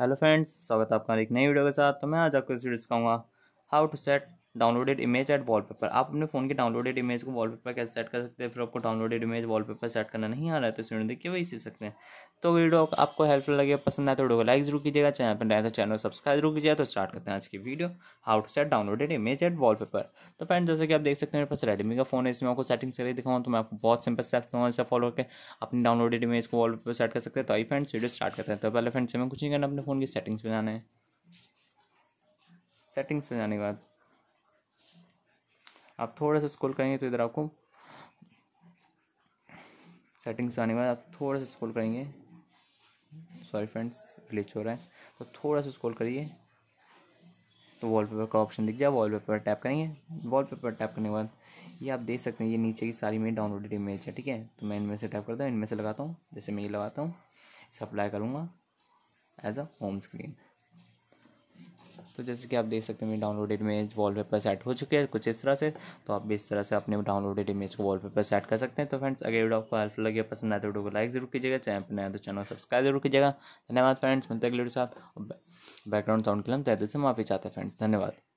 hello friends स्वागत है आपका एक नई वीडियो के साथ तो मैं आज आपको इस वीडियो सिखाऊंगा how to set downloaded image at wallpaper आप अपने फ़ोन के डाउनलोडेड इमेज को वॉलपेपर कैसे सेट कर सकते हैं फिर आपको डाउनलोडेड इमेज वॉलपेपर सेट करना नहीं आ रहा है तो स्टूडेंट देखिए वही सीख सकते हैं तो वीडियो आपको हेल्पफुल लगे पसंद आए तो वीडियो को लाइक जरूर कीजिएगा चैनल पर नया तो चैनल सब्सक्राइब जरूर कीजिएगा तो स्टार्ट करते हैं आज की video how to set downloaded image at paper तो फ्रेंड जैसे कि आप देख सकते हैं मेरे पास रेडमी का फोन है इसमें आपको सेटिंग्स करके दिखाऊँ तो मैं आपको बहुत सिंपल सेट दिखाऊँ इसे फॉलो करके अपनी डाउनलोडेड इमेज को वॉलपेपर सेट कर सकते हैं तो आई फ्रेंड्स वीडियो स्टार्ट करते हैं तो पहले फ्रेंड्स हमें कुछ नहीं करना अपने फोन की सेटिंग्स में जाना है सेटिंग्स में जाने के बाद आप थोड़ा सा स्क्रॉल करेंगे तो इधर आपको सेटिंग्स पे आने के बाद आप थोड़ा सा स्क्रॉल करेंगे सॉरी फ्रेंड्स ग्लिच हो रहा है तो थोड़ा सा स्क्रॉल करिए तो वॉलपेपर का ऑप्शन दिख जाए वॉलपेपर टैप करेंगे वॉलपेपर टैप करने के बाद ये आप देख सकते हैं ये नीचे की सारी मेरी डाउनलोडेड इमेज है ठीक है तो मैं इनमें से टैप करता हूँ इनमें से लगाता हूँ जैसे मैं ये लगाता हूँ इसे अप्लाई करूँगा एज अ होम स्क्रीन तो जैसे कि आप देख सकते हैं मेरी डाउनलोडेड इमेज वॉलपेपर सेट हो चुके हैं कुछ इस तरह से तो आप भी इस तरह से अपने डाउनलोडेड इमेज को वॉलपेपर सेट कर सकते हैं तो फ्रेंड्स अगर वीडियो आपको हेल्पफुल लगे पसंद आए तो वीडियो को लाइक जरूर कीजिएगा चैनल पर नया तो चैनल सब्सक्राइब जरूर कीजिएगा धन्यवाद फ्रेंड्स मिलते हैं अगले वीडियो साथ बैकग्राउंड साउंड के लिए हम तहत से माफी चाहते हैं फ्रेंड्स धन्यवाद